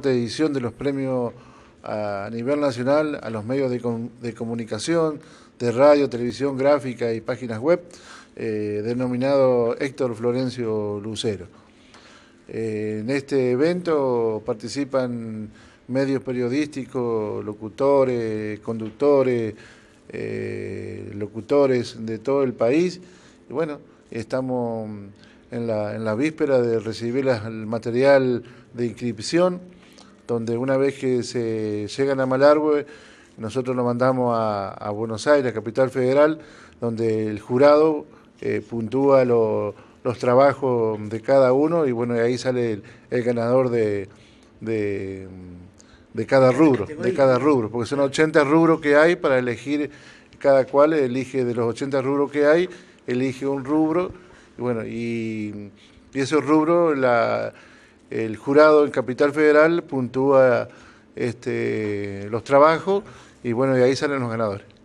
edición de los premios a nivel nacional a los medios de, comunicación, de radio, televisión gráfica y páginas web, eh, denominado Héctor Florencio Lucero. Eh, en este evento participan medios periodísticos, locutores, conductores, eh, locutores de todo el país. Y bueno, estamos en la, víspera de recibir el material de inscripción donde una vez que se llegan a Malargue, nosotros lo mandamos a, Buenos Aires, capital federal, donde el jurado eh, puntúa los trabajos de cada uno y bueno, ahí sale el, ganador de, de, cada rubro, de cada rubro, porque son 80 rubros que hay para elegir, cada cual elige de los 80 rubros que hay, elige un rubro y bueno, y, esos rubros la el jurado en Capital Federal puntúa este, los trabajos y bueno, de ahí salen los ganadores.